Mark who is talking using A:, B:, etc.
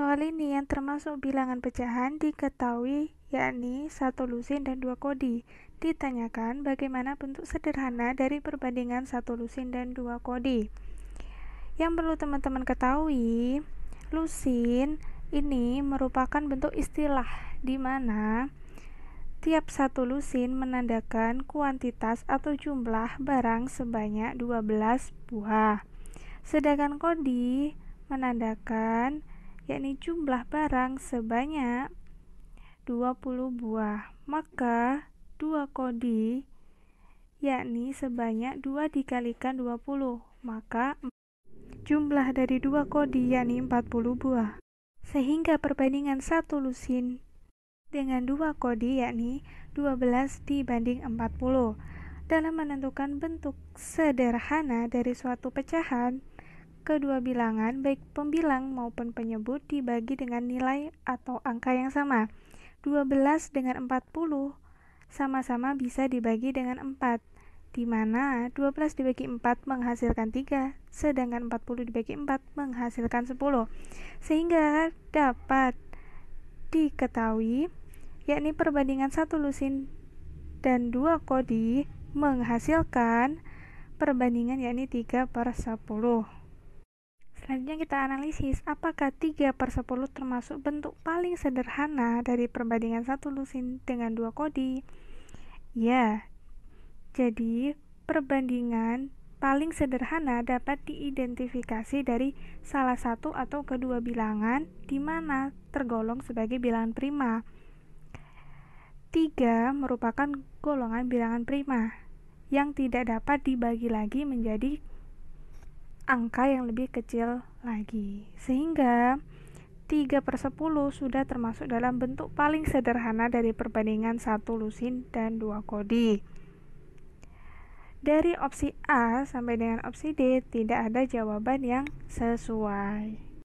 A: Soal ini yang termasuk bilangan pecahan diketahui yakni satu lusin dan dua kodi. Ditanyakan bagaimana bentuk sederhana dari perbandingan satu lusin dan dua kodi. Yang perlu teman-teman ketahui, lusin ini merupakan bentuk istilah di mana tiap satu lusin menandakan kuantitas atau jumlah barang sebanyak 12 buah. Sedangkan kodi menandakan yakni jumlah barang sebanyak 20 buah. Maka 2 kodi yakni sebanyak 2 dikalikan 20, maka jumlah dari 2 kodi yakni 40 buah. Sehingga perbandingan 1 lusin dengan 2 kodi yakni 12 dibanding 40. Dalam menentukan bentuk sederhana dari suatu pecahan, kedua bilangan, baik pembilang maupun penyebut, dibagi dengan nilai atau angka yang sama. 12 dengan 40 sama-sama bisa dibagi dengan 4, di mana 12 dibagi 4 menghasilkan 3, sedangkan 40 dibagi 4 menghasilkan 10. Sehingga dapat diketahui, yakni perbandingan satu lusin dan dua kodi menghasilkan perbandingan yakni 3 per 10. Selanjutnya kita analisis apakah 3 per 10 termasuk bentuk paling sederhana dari perbandingan satu lusin dengan dua kodi. Ya, jadi perbandingan paling sederhana dapat diidentifikasi dari salah satu atau kedua bilangan di mana tergolong sebagai bilangan prima. 3 merupakan golongan bilangan prima yang tidak dapat dibagi lagi menjadi angka yang lebih kecil lagi. Sehingga 3 per 10 sudah termasuk dalam bentuk paling sederhana dari perbandingan satu lusin dan dua kodi. Dari opsi A sampai dengan opsi D tidak ada jawaban yang sesuai.